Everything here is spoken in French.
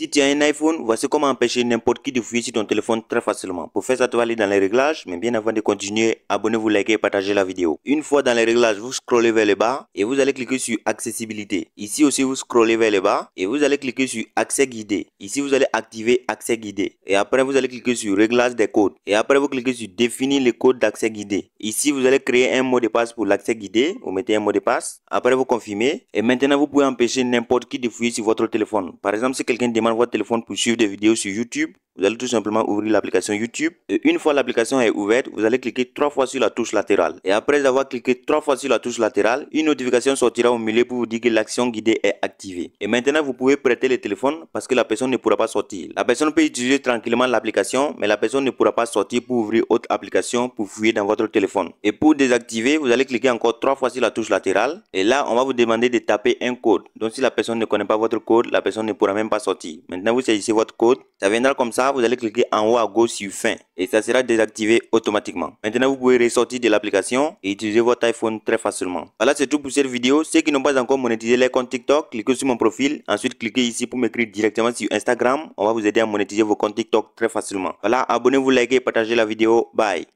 Si tu as un iPhone, voici comment empêcher n'importe qui de fouiller sur ton téléphone très facilement. Pour faire ça, tu vas aller dans les réglages, mais bien avant de continuer, abonnez-vous, likez et partagez la vidéo. Une fois dans les réglages, vous scrollez vers le bas et vous allez cliquer sur accessibilité. Ici aussi, vous scrollez vers le bas et vous allez cliquer sur accès guidé. Ici, vous allez activer accès guidé. Et après, vous allez cliquer sur réglages des codes. Et après, vous cliquez sur définir les codes d'accès guidé. Ici, vous allez créer un mot de passe pour l'accès guidé. Vous mettez un mot de passe. Après, vous confirmez. Et maintenant, vous pouvez empêcher n'importe qui de fouiller sur votre téléphone. Par exemple, si quelqu'un demande téléphone pour suivre des vidéos sur YouTube vous allez tout simplement ouvrir l'application YouTube. Et une fois l'application est ouverte, vous allez cliquer trois fois sur la touche latérale. Et après avoir cliqué trois fois sur la touche latérale, une notification sortira au milieu pour vous dire que l'action guidée est activée. Et maintenant, vous pouvez prêter le téléphone parce que la personne ne pourra pas sortir. La personne peut utiliser tranquillement l'application, mais la personne ne pourra pas sortir pour ouvrir autre application pour fouiller dans votre téléphone. Et pour désactiver, vous allez cliquer encore trois fois sur la touche latérale. Et là, on va vous demander de taper un code. Donc, si la personne ne connaît pas votre code, la personne ne pourra même pas sortir. Maintenant, vous saisissez votre code. Ça viendra comme ça vous allez cliquer en haut à gauche sur fin et ça sera désactivé automatiquement. Maintenant, vous pouvez ressortir de l'application et utiliser votre iPhone très facilement. Voilà, c'est tout pour cette vidéo. Ceux qui n'ont pas encore monétisé les comptes TikTok, cliquez sur mon profil. Ensuite, cliquez ici pour m'écrire directement sur Instagram. On va vous aider à monétiser vos comptes TikTok très facilement. Voilà, abonnez-vous, likez, et partagez la vidéo. Bye.